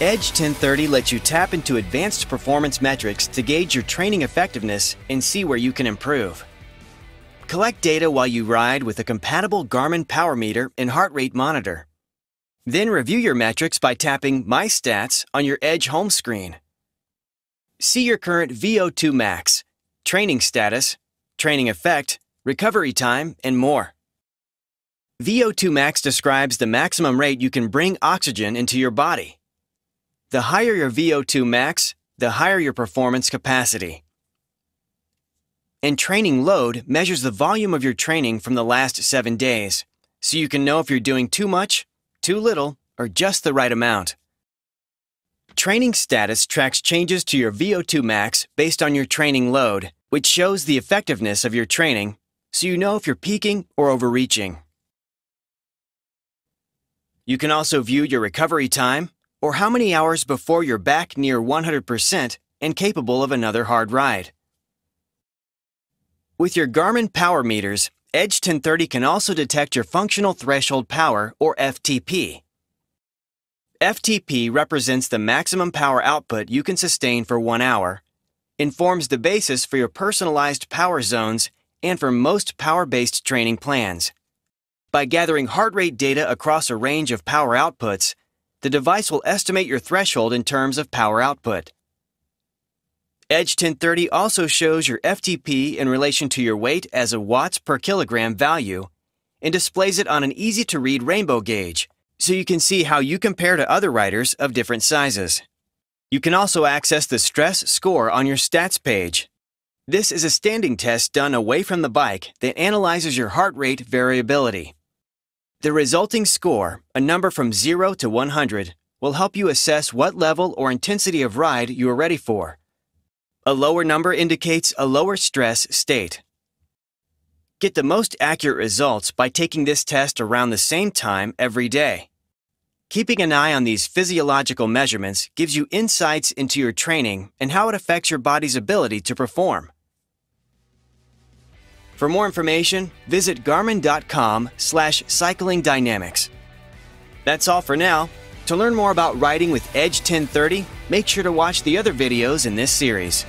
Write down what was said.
Edge 1030 lets you tap into advanced performance metrics to gauge your training effectiveness and see where you can improve. Collect data while you ride with a compatible Garmin power meter and heart rate monitor. Then review your metrics by tapping My Stats on your Edge home screen. See your current VO2 max, training status, training effect, recovery time, and more. VO2 max describes the maximum rate you can bring oxygen into your body. The higher your VO2 max, the higher your performance capacity. And training load measures the volume of your training from the last seven days, so you can know if you're doing too much, too little, or just the right amount. Training status tracks changes to your VO2 max based on your training load, which shows the effectiveness of your training, so you know if you're peaking or overreaching. You can also view your recovery time, or how many hours before you're back near 100% and capable of another hard ride. With your Garmin power meters, Edge 1030 can also detect your Functional Threshold Power, or FTP. FTP represents the maximum power output you can sustain for one hour, informs the basis for your personalized power zones and for most power-based training plans. By gathering heart rate data across a range of power outputs, the device will estimate your threshold in terms of power output. Edge 1030 also shows your FTP in relation to your weight as a watts per kilogram value and displays it on an easy-to-read rainbow gauge, so you can see how you compare to other riders of different sizes. You can also access the stress score on your stats page. This is a standing test done away from the bike that analyzes your heart rate variability. The resulting score, a number from 0 to 100, will help you assess what level or intensity of ride you are ready for. A lower number indicates a lower stress state. Get the most accurate results by taking this test around the same time every day. Keeping an eye on these physiological measurements gives you insights into your training and how it affects your body's ability to perform. For more information, visit garmin.com slash cyclingdynamics. That's all for now. To learn more about riding with Edge 1030, make sure to watch the other videos in this series.